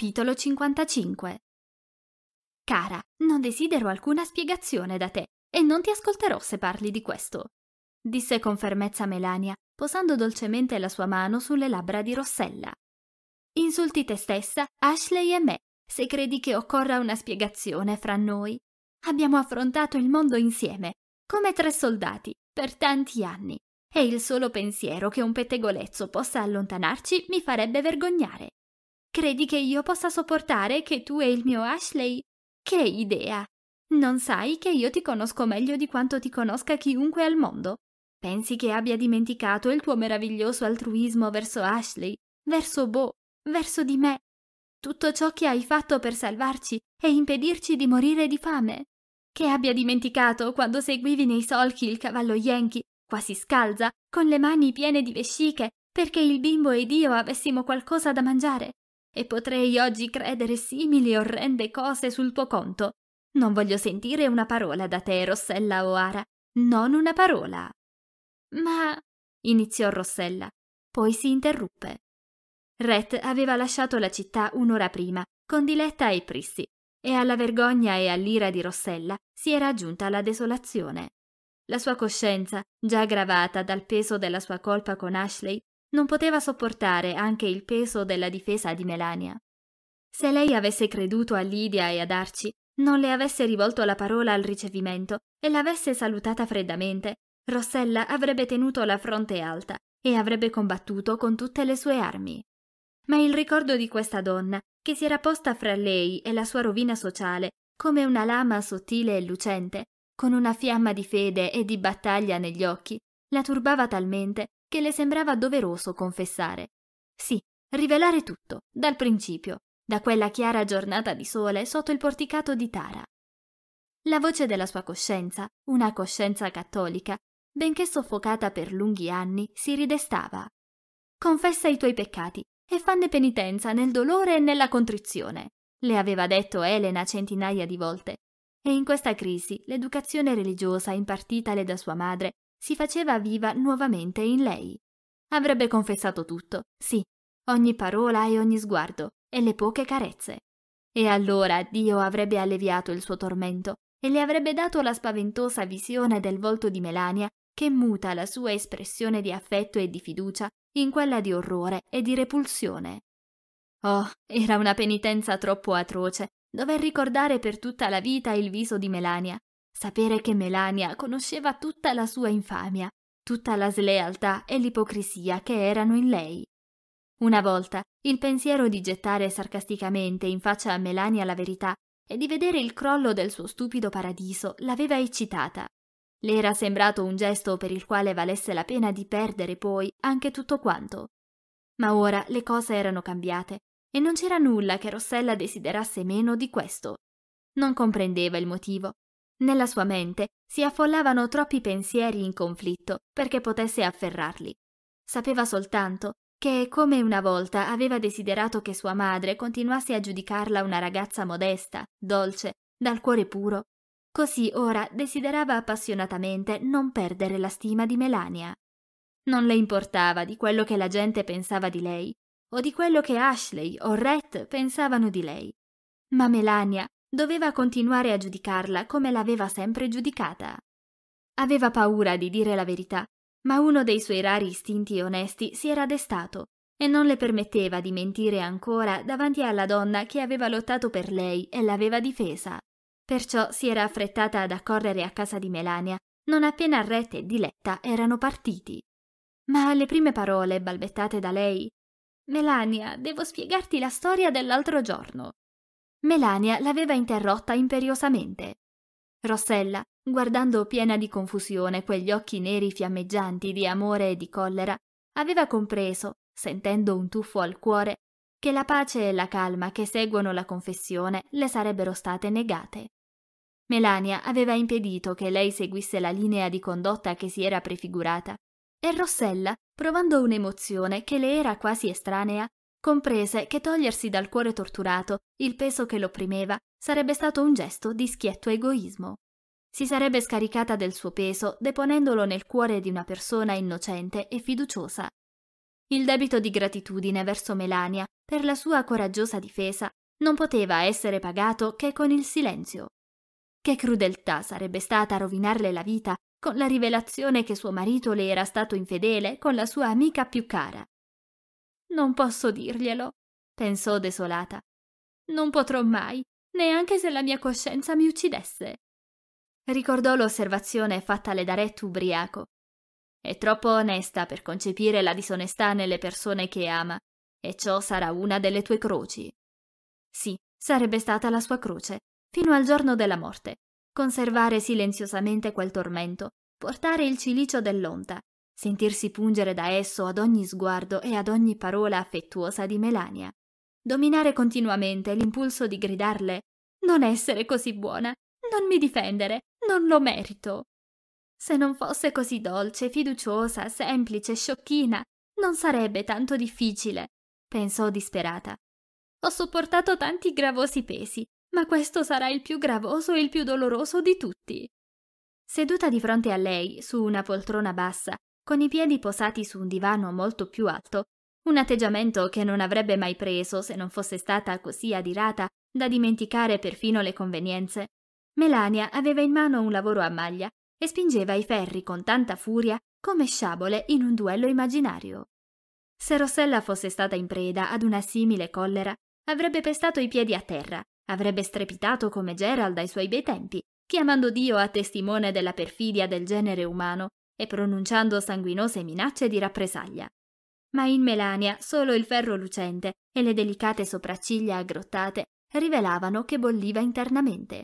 Capitolo 55 Cara, non desidero alcuna spiegazione da te e non ti ascolterò se parli di questo, disse con fermezza Melania, posando dolcemente la sua mano sulle labbra di Rossella. Insulti te stessa, Ashley e me, se credi che occorra una spiegazione fra noi. Abbiamo affrontato il mondo insieme, come tre soldati, per tanti anni, e il solo pensiero che un pettegolezzo possa allontanarci mi farebbe vergognare. Credi che io possa sopportare che tu e il mio Ashley? Che idea! Non sai che io ti conosco meglio di quanto ti conosca chiunque al mondo? Pensi che abbia dimenticato il tuo meraviglioso altruismo verso Ashley, verso Bo, verso di me? Tutto ciò che hai fatto per salvarci e impedirci di morire di fame? Che abbia dimenticato quando seguivi nei solchi il cavallo Yankee, quasi scalza, con le mani piene di vesciche, perché il bimbo ed io avessimo qualcosa da mangiare? e potrei oggi credere simili orrende cose sul tuo conto. Non voglio sentire una parola da te, Rossella O'Hara, non una parola. Ma iniziò Rossella, poi si interruppe. Rhett aveva lasciato la città un'ora prima, con Diletta e Prissi, e alla vergogna e all'ira di Rossella si era aggiunta la desolazione. La sua coscienza, già gravata dal peso della sua colpa con Ashley, non poteva sopportare anche il peso della difesa di Melania. Se lei avesse creduto a Lidia e ad Arci, non le avesse rivolto la parola al ricevimento e l'avesse salutata freddamente, Rossella avrebbe tenuto la fronte alta e avrebbe combattuto con tutte le sue armi. Ma il ricordo di questa donna, che si era posta fra lei e la sua rovina sociale come una lama sottile e lucente, con una fiamma di fede e di battaglia negli occhi, la turbava talmente che le sembrava doveroso confessare. Sì, rivelare tutto, dal principio, da quella chiara giornata di sole sotto il porticato di Tara. La voce della sua coscienza, una coscienza cattolica, benché soffocata per lunghi anni, si ridestava. Confessa i tuoi peccati e fanne penitenza nel dolore e nella contrizione, le aveva detto Elena centinaia di volte. E in questa crisi l'educazione religiosa impartitale da sua madre si faceva viva nuovamente in lei. Avrebbe confessato tutto, sì, ogni parola e ogni sguardo, e le poche carezze. E allora Dio avrebbe alleviato il suo tormento e le avrebbe dato la spaventosa visione del volto di Melania che muta la sua espressione di affetto e di fiducia in quella di orrore e di repulsione. Oh, era una penitenza troppo atroce dover ricordare per tutta la vita il viso di Melania, Sapere che Melania conosceva tutta la sua infamia, tutta la slealtà e l'ipocrisia che erano in lei. Una volta, il pensiero di gettare sarcasticamente in faccia a Melania la verità e di vedere il crollo del suo stupido paradiso l'aveva eccitata. Le era sembrato un gesto per il quale valesse la pena di perdere poi anche tutto quanto. Ma ora le cose erano cambiate e non c'era nulla che Rossella desiderasse meno di questo. Non comprendeva il motivo, nella sua mente si affollavano troppi pensieri in conflitto perché potesse afferrarli. Sapeva soltanto che, come una volta aveva desiderato che sua madre continuasse a giudicarla una ragazza modesta, dolce, dal cuore puro, così ora desiderava appassionatamente non perdere la stima di Melania. Non le importava di quello che la gente pensava di lei o di quello che Ashley o Rhett pensavano di lei. Ma Melania Doveva continuare a giudicarla come l'aveva sempre giudicata. Aveva paura di dire la verità, ma uno dei suoi rari istinti onesti si era destato e non le permetteva di mentire ancora davanti alla donna che aveva lottato per lei e l'aveva difesa. Perciò si era affrettata ad accorrere a casa di Melania non appena Arrete e Diletta erano partiti. Ma alle prime parole balbettate da lei, Melania, devo spiegarti la storia dell'altro giorno. Melania l'aveva interrotta imperiosamente. Rossella, guardando piena di confusione quegli occhi neri fiammeggianti di amore e di collera, aveva compreso, sentendo un tuffo al cuore, che la pace e la calma che seguono la confessione le sarebbero state negate. Melania aveva impedito che lei seguisse la linea di condotta che si era prefigurata, e Rossella, provando un'emozione che le era quasi estranea, Comprese che togliersi dal cuore torturato il peso che l'opprimeva sarebbe stato un gesto di schietto egoismo. Si sarebbe scaricata del suo peso deponendolo nel cuore di una persona innocente e fiduciosa. Il debito di gratitudine verso Melania per la sua coraggiosa difesa non poteva essere pagato che con il silenzio. Che crudeltà sarebbe stata rovinarle la vita con la rivelazione che suo marito le era stato infedele con la sua amica più cara. Non posso dirglielo, pensò desolata. Non potrò mai, neanche se la mia coscienza mi uccidesse. Ricordò l'osservazione fattale da Ret ubriaco. È troppo onesta per concepire la disonestà nelle persone che ama, e ciò sarà una delle tue croci. Sì, sarebbe stata la sua croce, fino al giorno della morte. Conservare silenziosamente quel tormento, portare il cilicio dell'onta, sentirsi pungere da esso ad ogni sguardo e ad ogni parola affettuosa di Melania, dominare continuamente l'impulso di gridarle Non essere così buona, non mi difendere, non lo merito. Se non fosse così dolce, fiduciosa, semplice, sciocchina, non sarebbe tanto difficile, pensò disperata. Ho sopportato tanti gravosi pesi, ma questo sarà il più gravoso e il più doloroso di tutti. Seduta di fronte a lei, su una poltrona bassa, con i piedi posati su un divano molto più alto, un atteggiamento che non avrebbe mai preso se non fosse stata così adirata da dimenticare perfino le convenienze. Melania aveva in mano un lavoro a maglia e spingeva i ferri con tanta furia come sciabole in un duello immaginario. Se Rossella fosse stata in preda ad una simile collera, avrebbe pestato i piedi a terra, avrebbe strepitato come Gerald ai suoi bei tempi, chiamando Dio a testimone della perfidia del genere umano e pronunciando sanguinose minacce di rappresaglia. Ma in Melania solo il ferro lucente e le delicate sopracciglia aggrottate rivelavano che bolliva internamente.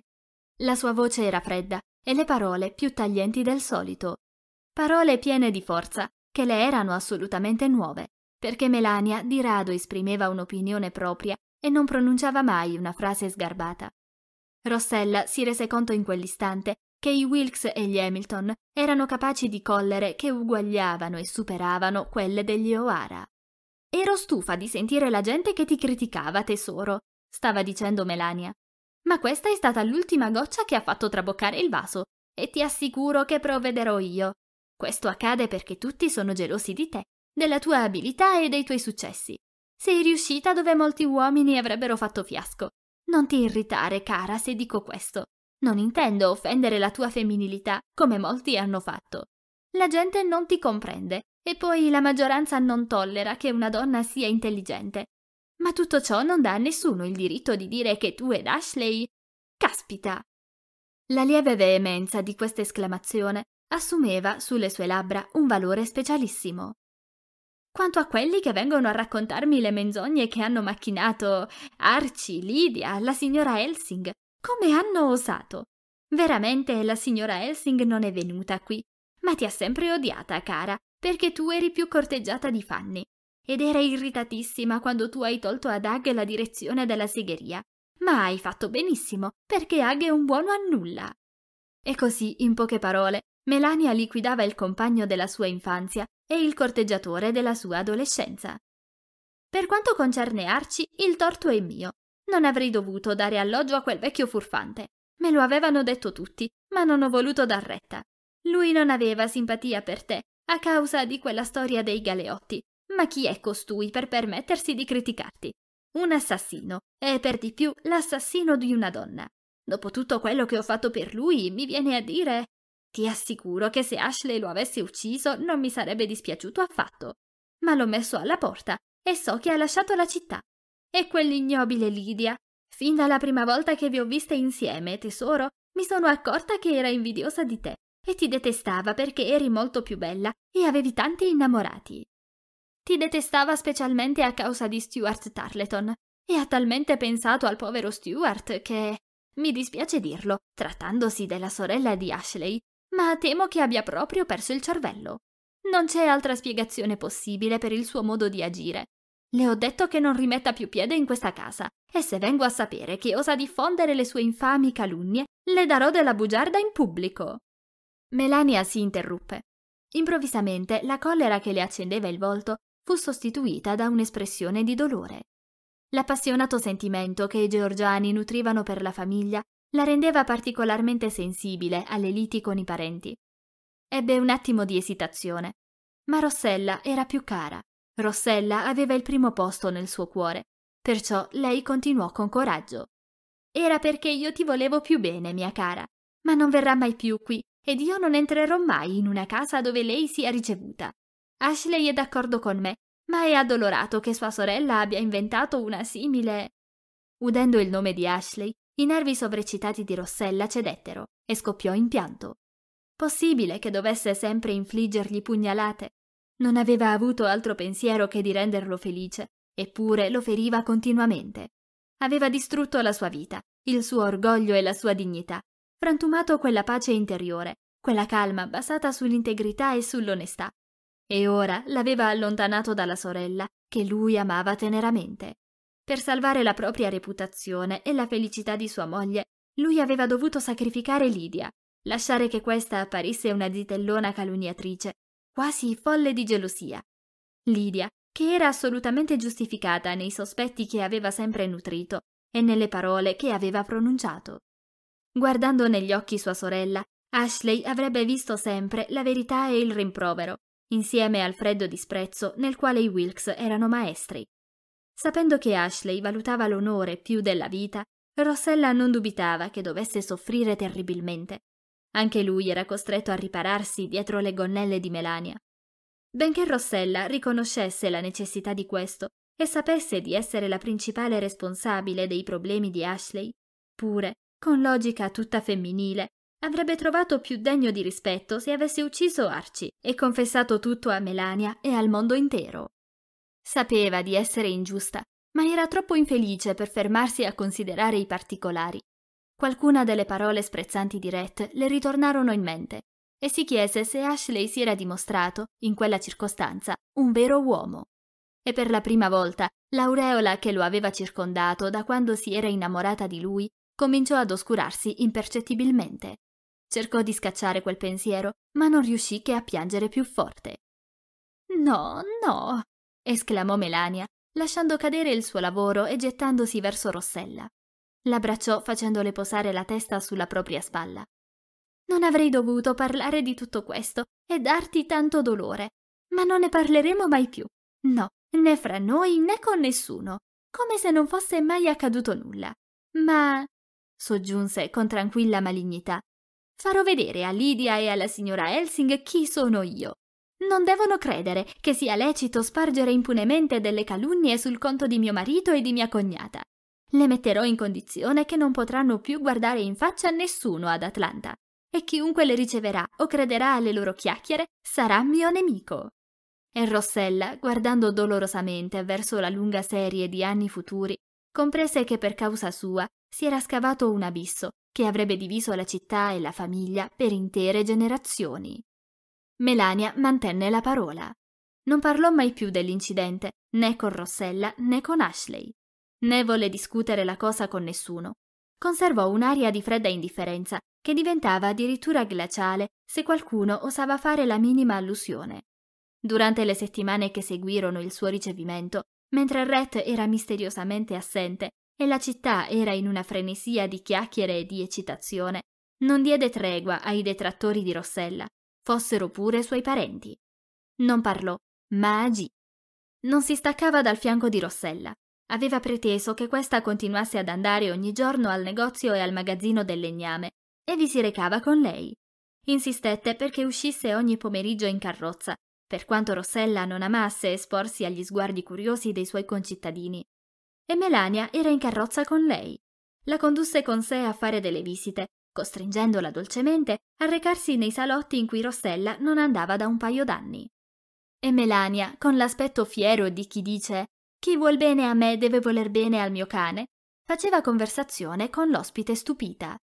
La sua voce era fredda e le parole più taglienti del solito. Parole piene di forza che le erano assolutamente nuove, perché Melania di rado esprimeva un'opinione propria e non pronunciava mai una frase sgarbata. Rossella si rese conto in quell'istante che i Wilkes e gli Hamilton erano capaci di collere che uguagliavano e superavano quelle degli O'Hara. Ero stufa di sentire la gente che ti criticava, tesoro, stava dicendo Melania. Ma questa è stata l'ultima goccia che ha fatto traboccare il vaso, e ti assicuro che provvederò io. Questo accade perché tutti sono gelosi di te, della tua abilità e dei tuoi successi. Sei riuscita dove molti uomini avrebbero fatto fiasco. Non ti irritare, cara, se dico questo. Non intendo offendere la tua femminilità, come molti hanno fatto. La gente non ti comprende e poi la maggioranza non tollera che una donna sia intelligente. Ma tutto ciò non dà a nessuno il diritto di dire che tu ed Ashley. Caspita! La lieve veemenza di questa esclamazione assumeva sulle sue labbra un valore specialissimo. Quanto a quelli che vengono a raccontarmi le menzogne che hanno macchinato Arci, Lydia, la signora Helsing, come hanno osato? Veramente la signora Helsing non è venuta qui, ma ti ha sempre odiata, cara, perché tu eri più corteggiata di Fanny. Ed era irritatissima quando tu hai tolto ad Hag la direzione della segheria. Ma hai fatto benissimo, perché Hag è un buono a nulla. E così, in poche parole, Melania liquidava il compagno della sua infanzia e il corteggiatore della sua adolescenza. Per quanto concerne Arci, il torto è mio, non avrei dovuto dare alloggio a quel vecchio furfante. Me lo avevano detto tutti, ma non ho voluto dar retta. Lui non aveva simpatia per te, a causa di quella storia dei galeotti. Ma chi è costui per permettersi di criticarti? Un assassino, e per di più l'assassino di una donna. Dopo tutto quello che ho fatto per lui, mi viene a dire... Ti assicuro che se Ashley lo avesse ucciso non mi sarebbe dispiaciuto affatto. Ma l'ho messo alla porta e so che ha lasciato la città e quell'ignobile Lidia. Fin dalla prima volta che vi ho viste insieme, tesoro, mi sono accorta che era invidiosa di te e ti detestava perché eri molto più bella e avevi tanti innamorati. Ti detestava specialmente a causa di Stuart Tarleton e ha talmente pensato al povero Stuart che, mi dispiace dirlo, trattandosi della sorella di Ashley, ma temo che abbia proprio perso il cervello. Non c'è altra spiegazione possibile per il suo modo di agire, le ho detto che non rimetta più piede in questa casa, e se vengo a sapere che osa diffondere le sue infami calunnie, le darò della bugiarda in pubblico. Melania si interruppe. Improvvisamente la collera che le accendeva il volto fu sostituita da un'espressione di dolore. L'appassionato sentimento che i georgiani nutrivano per la famiglia la rendeva particolarmente sensibile alle liti con i parenti. Ebbe un attimo di esitazione, ma Rossella era più cara Rossella aveva il primo posto nel suo cuore, perciò lei continuò con coraggio. Era perché io ti volevo più bene, mia cara, ma non verrà mai più qui ed io non entrerò mai in una casa dove lei sia ricevuta. Ashley è d'accordo con me, ma è addolorato che sua sorella abbia inventato una simile. Udendo il nome di Ashley, i nervi sovrecitati di Rossella cedettero e scoppiò in pianto. Possibile che dovesse sempre infliggergli pugnalate? Non aveva avuto altro pensiero che di renderlo felice, eppure lo feriva continuamente. Aveva distrutto la sua vita, il suo orgoglio e la sua dignità, frantumato quella pace interiore, quella calma basata sull'integrità e sull'onestà. E ora l'aveva allontanato dalla sorella, che lui amava teneramente. Per salvare la propria reputazione e la felicità di sua moglie, lui aveva dovuto sacrificare Lidia, lasciare che questa apparisse una zitellona calunniatrice quasi folle di gelosia. Lidia, che era assolutamente giustificata nei sospetti che aveva sempre nutrito e nelle parole che aveva pronunciato. Guardando negli occhi sua sorella, Ashley avrebbe visto sempre la verità e il rimprovero, insieme al freddo disprezzo nel quale i Wilkes erano maestri. Sapendo che Ashley valutava l'onore più della vita, Rossella non dubitava che dovesse soffrire terribilmente anche lui era costretto a ripararsi dietro le gonnelle di Melania. Benché Rossella riconoscesse la necessità di questo e sapesse di essere la principale responsabile dei problemi di Ashley, pure, con logica tutta femminile, avrebbe trovato più degno di rispetto se avesse ucciso Archie e confessato tutto a Melania e al mondo intero. Sapeva di essere ingiusta, ma era troppo infelice per fermarsi a considerare i particolari Qualcuna delle parole sprezzanti di Rhett le ritornarono in mente e si chiese se Ashley si era dimostrato, in quella circostanza, un vero uomo. E per la prima volta l'aureola che lo aveva circondato da quando si era innamorata di lui cominciò ad oscurarsi impercettibilmente. Cercò di scacciare quel pensiero, ma non riuscì che a piangere più forte. No, no, esclamò Melania, lasciando cadere il suo lavoro e gettandosi verso Rossella. L'abbracciò facendole posare la testa sulla propria spalla. Non avrei dovuto parlare di tutto questo e darti tanto dolore, ma non ne parleremo mai più. No, né fra noi né con nessuno, come se non fosse mai accaduto nulla. Ma, soggiunse con tranquilla malignità, farò vedere a Lydia e alla signora Helsing chi sono io. Non devono credere che sia lecito spargere impunemente delle calunnie sul conto di mio marito e di mia cognata. Le metterò in condizione che non potranno più guardare in faccia nessuno ad Atlanta, e chiunque le riceverà o crederà alle loro chiacchiere sarà mio nemico. E Rossella, guardando dolorosamente verso la lunga serie di anni futuri, comprese che per causa sua si era scavato un abisso che avrebbe diviso la città e la famiglia per intere generazioni. Melania mantenne la parola. Non parlò mai più dell'incidente, né con Rossella né con Ashley. Né volle discutere la cosa con nessuno. Conservò un'aria di fredda indifferenza che diventava addirittura glaciale se qualcuno osava fare la minima allusione. Durante le settimane che seguirono il suo ricevimento, mentre Rhett era misteriosamente assente e la città era in una frenesia di chiacchiere e di eccitazione, non diede tregua ai detrattori di Rossella, fossero pure suoi parenti. Non parlò, ma agì. Non si staccava dal fianco di Rossella, Aveva preteso che questa continuasse ad andare ogni giorno al negozio e al magazzino del legname e vi si recava con lei. Insistette perché uscisse ogni pomeriggio in carrozza, per quanto Rossella non amasse esporsi agli sguardi curiosi dei suoi concittadini. E Melania era in carrozza con lei. La condusse con sé a fare delle visite, costringendola dolcemente a recarsi nei salotti in cui Rossella non andava da un paio d'anni. E Melania, con l'aspetto fiero di chi dice chi vuol bene a me deve voler bene al mio cane, faceva conversazione con l'ospite stupita.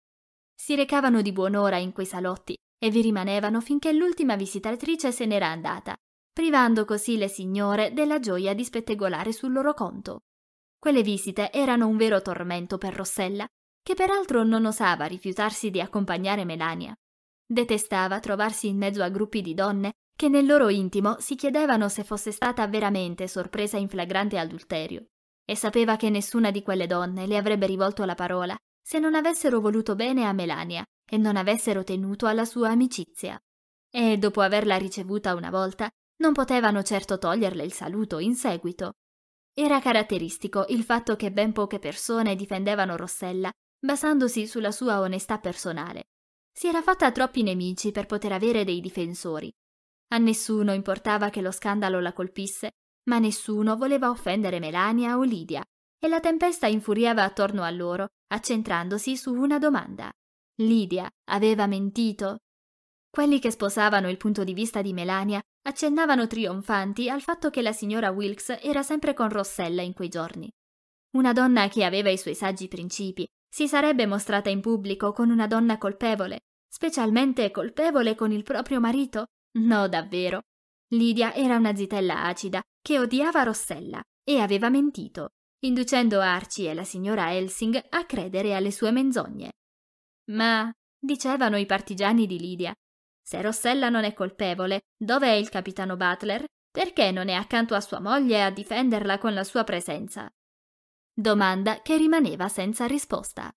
Si recavano di buon'ora in quei salotti e vi rimanevano finché l'ultima visitatrice se n'era andata, privando così le signore della gioia di spettegolare sul loro conto. Quelle visite erano un vero tormento per Rossella, che peraltro non osava rifiutarsi di accompagnare Melania. Detestava trovarsi in mezzo a gruppi di donne che nel loro intimo si chiedevano se fosse stata veramente sorpresa in flagrante adulterio, e sapeva che nessuna di quelle donne le avrebbe rivolto la parola se non avessero voluto bene a Melania e non avessero tenuto alla sua amicizia. E dopo averla ricevuta una volta, non potevano certo toglierle il saluto in seguito. Era caratteristico il fatto che ben poche persone difendevano Rossella basandosi sulla sua onestà personale. Si era fatta troppi nemici per poter avere dei difensori a nessuno importava che lo scandalo la colpisse, ma nessuno voleva offendere Melania o Lidia, e la tempesta infuriava attorno a loro, accentrandosi su una domanda. Lidia aveva mentito? Quelli che sposavano il punto di vista di Melania accennavano trionfanti al fatto che la signora Wilkes era sempre con Rossella in quei giorni. Una donna che aveva i suoi saggi principi si sarebbe mostrata in pubblico con una donna colpevole, specialmente colpevole con il proprio marito, No, davvero. Lidia era una zitella acida che odiava Rossella e aveva mentito, inducendo Arci e la signora Helsing a credere alle sue menzogne. Ma, dicevano i partigiani di Lidia, se Rossella non è colpevole, dov'è il capitano Butler? Perché non è accanto a sua moglie a difenderla con la sua presenza? Domanda che rimaneva senza risposta.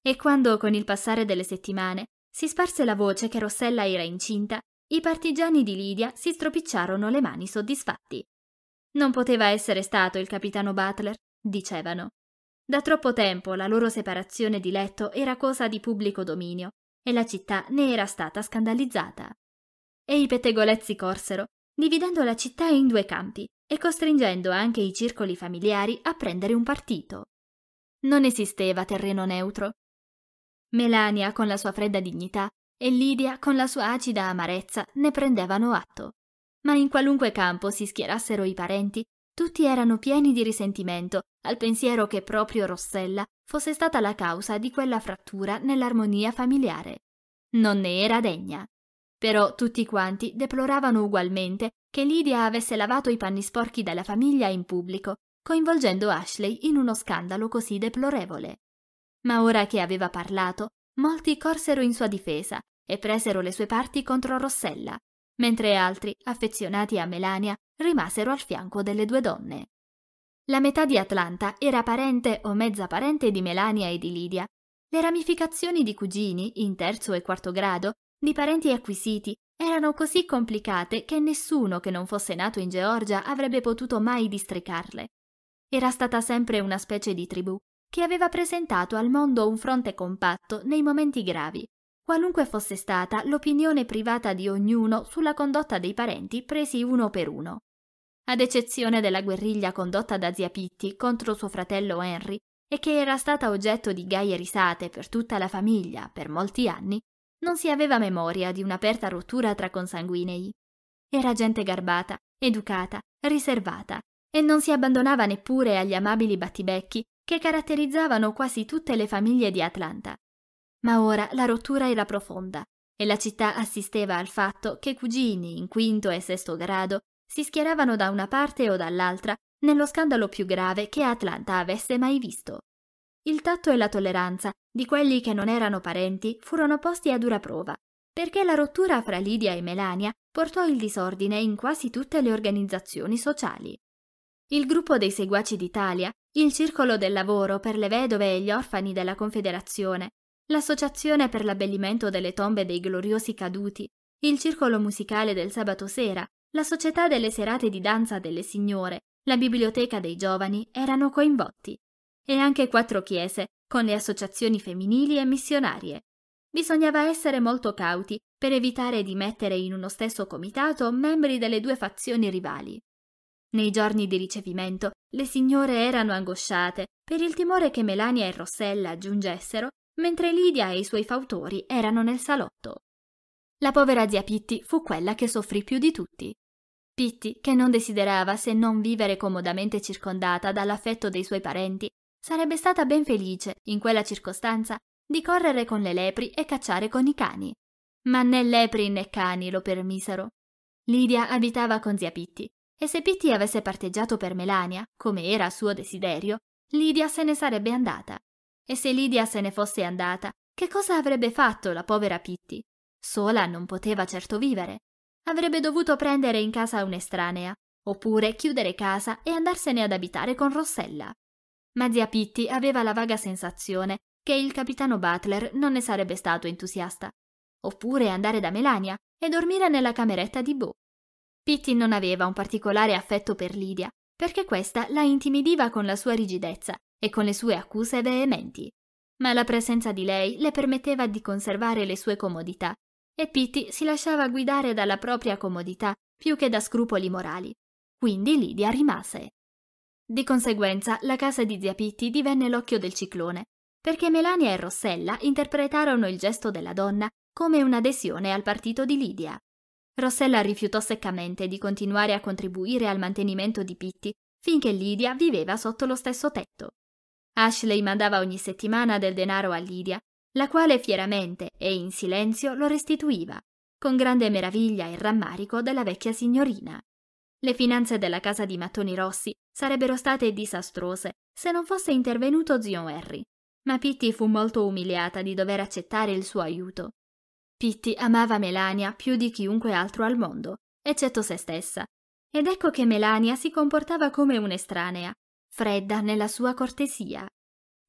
E quando, con il passare delle settimane, si sparse la voce che Rossella era incinta, i partigiani di Lidia si stropicciarono le mani soddisfatti. Non poteva essere stato il capitano Butler, dicevano. Da troppo tempo la loro separazione di letto era cosa di pubblico dominio e la città ne era stata scandalizzata. E i pettegolezzi corsero, dividendo la città in due campi e costringendo anche i circoli familiari a prendere un partito. Non esisteva terreno neutro. Melania, con la sua fredda dignità, e Lidia, con la sua acida amarezza, ne prendevano atto. Ma in qualunque campo si schierassero i parenti, tutti erano pieni di risentimento al pensiero che proprio Rossella fosse stata la causa di quella frattura nell'armonia familiare. Non ne era degna. Però tutti quanti deploravano ugualmente che Lidia avesse lavato i panni sporchi della famiglia in pubblico, coinvolgendo Ashley in uno scandalo così deplorevole. Ma ora che aveva parlato, molti corsero in sua difesa e presero le sue parti contro Rossella, mentre altri, affezionati a Melania, rimasero al fianco delle due donne. La metà di Atlanta era parente o mezza parente di Melania e di Lidia. Le ramificazioni di cugini, in terzo e quarto grado, di parenti acquisiti, erano così complicate che nessuno che non fosse nato in Georgia avrebbe potuto mai districarle. Era stata sempre una specie di tribù che aveva presentato al mondo un fronte compatto nei momenti gravi Qualunque fosse stata l'opinione privata di ognuno sulla condotta dei parenti presi uno per uno. Ad eccezione della guerriglia condotta da zia Pitti contro suo fratello Henry e che era stata oggetto di gaie risate per tutta la famiglia per molti anni, non si aveva memoria di un'aperta rottura tra consanguinei. Era gente garbata, educata, riservata e non si abbandonava neppure agli amabili battibecchi che caratterizzavano quasi tutte le famiglie di Atlanta. Ma ora la rottura era profonda e la città assisteva al fatto che cugini in quinto e sesto grado si schieravano da una parte o dall'altra nello scandalo più grave che Atlanta avesse mai visto. Il tatto e la tolleranza di quelli che non erano parenti furono posti a dura prova, perché la rottura fra Lidia e Melania portò il disordine in quasi tutte le organizzazioni sociali. Il gruppo dei seguaci d'Italia, il circolo del lavoro per le vedove e gli orfani della Confederazione l'Associazione per l'abbellimento delle tombe dei gloriosi caduti, il Circolo musicale del sabato sera, la Società delle serate di danza delle signore, la Biblioteca dei giovani erano coinvolti, e anche quattro chiese, con le associazioni femminili e missionarie. Bisognava essere molto cauti per evitare di mettere in uno stesso comitato membri delle due fazioni rivali. Nei giorni di ricevimento le signore erano angosciate per il timore che Melania e Rossella giungessero mentre Lidia e i suoi fautori erano nel salotto. La povera zia Pitti fu quella che soffrì più di tutti. Pitti, che non desiderava se non vivere comodamente circondata dall'affetto dei suoi parenti, sarebbe stata ben felice, in quella circostanza, di correre con le lepri e cacciare con i cani. Ma né lepri né cani lo permisero. Lidia abitava con zia Pitti, e se Pitti avesse parteggiato per Melania, come era suo desiderio, Lidia se ne sarebbe andata e se Lydia se ne fosse andata, che cosa avrebbe fatto la povera Pitti? Sola non poteva certo vivere. Avrebbe dovuto prendere in casa un'estranea, oppure chiudere casa e andarsene ad abitare con Rossella. Ma zia Pitti aveva la vaga sensazione che il capitano Butler non ne sarebbe stato entusiasta. Oppure andare da Melania e dormire nella cameretta di Bo. Pitti non aveva un particolare affetto per Lydia, perché questa la intimidiva con la sua rigidezza e con le sue accuse veementi. Ma la presenza di lei le permetteva di conservare le sue comodità e Pitti si lasciava guidare dalla propria comodità più che da scrupoli morali. Quindi Lidia rimase. Di conseguenza la casa di zia Pitti divenne l'occhio del ciclone, perché Melania e Rossella interpretarono il gesto della donna come un'adesione al partito di Lidia. Rossella rifiutò seccamente di continuare a contribuire al mantenimento di Pitti finché Lidia viveva sotto lo stesso tetto. Ashley mandava ogni settimana del denaro a Lydia, la quale fieramente e in silenzio lo restituiva, con grande meraviglia e rammarico della vecchia signorina. Le finanze della casa di mattoni rossi sarebbero state disastrose se non fosse intervenuto zio Harry, ma Pitti fu molto umiliata di dover accettare il suo aiuto. Pitti amava Melania più di chiunque altro al mondo, eccetto se stessa, ed ecco che Melania si comportava come un'estranea, fredda nella sua cortesia.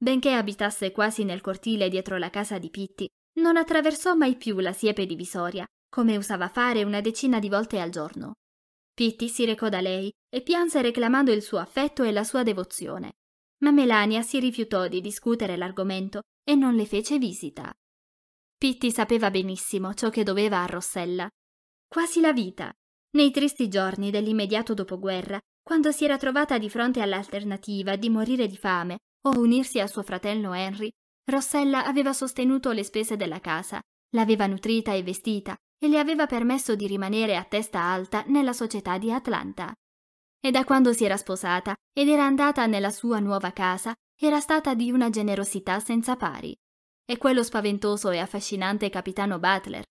Benché abitasse quasi nel cortile dietro la casa di Pitti, non attraversò mai più la siepe divisoria, come usava fare una decina di volte al giorno. Pitti si recò da lei e pianse reclamando il suo affetto e la sua devozione. Ma Melania si rifiutò di discutere l'argomento e non le fece visita. Pitti sapeva benissimo ciò che doveva a Rossella. Quasi la vita. Nei tristi giorni dell'immediato dopoguerra quando si era trovata di fronte all'alternativa di morire di fame o unirsi a suo fratello Henry, Rossella aveva sostenuto le spese della casa, l'aveva nutrita e vestita e le aveva permesso di rimanere a testa alta nella società di Atlanta. E da quando si era sposata ed era andata nella sua nuova casa, era stata di una generosità senza pari. E quello spaventoso e affascinante capitano Butler.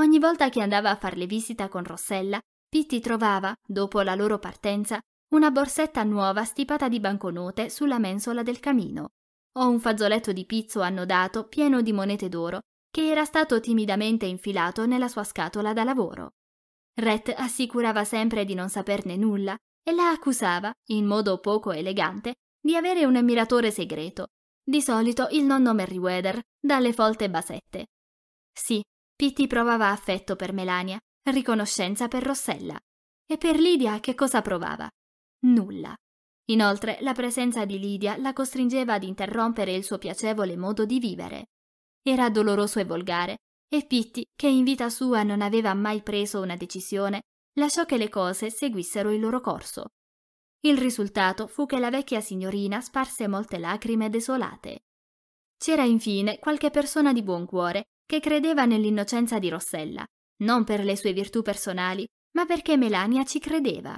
Ogni volta che andava a farle visita con Rossella, Pitti trovava, dopo la loro partenza, una borsetta nuova stipata di banconote sulla mensola del camino, o un fazzoletto di pizzo annodato pieno di monete d'oro che era stato timidamente infilato nella sua scatola da lavoro. Rhett assicurava sempre di non saperne nulla e la accusava, in modo poco elegante, di avere un ammiratore segreto, di solito il nonno Merriweather, dalle folte basette. Sì, Pitti provava affetto per Melania, riconoscenza per Rossella. E per Lydia che cosa provava? Nulla. Inoltre, la presenza di Lidia la costringeva ad interrompere il suo piacevole modo di vivere. Era doloroso e volgare, e Pitti, che in vita sua non aveva mai preso una decisione, lasciò che le cose seguissero il loro corso. Il risultato fu che la vecchia signorina sparse molte lacrime desolate. C'era infine qualche persona di buon cuore che credeva nell'innocenza di Rossella, non per le sue virtù personali, ma perché Melania ci credeva.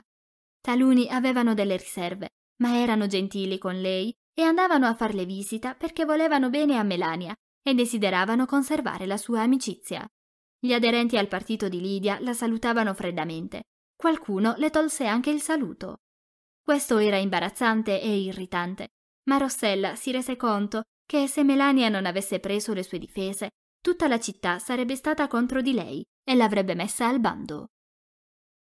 Taluni avevano delle riserve, ma erano gentili con lei e andavano a farle visita perché volevano bene a Melania e desideravano conservare la sua amicizia. Gli aderenti al partito di Lidia la salutavano freddamente. Qualcuno le tolse anche il saluto. Questo era imbarazzante e irritante, ma Rossella si rese conto che se Melania non avesse preso le sue difese, tutta la città sarebbe stata contro di lei e l'avrebbe messa al bando.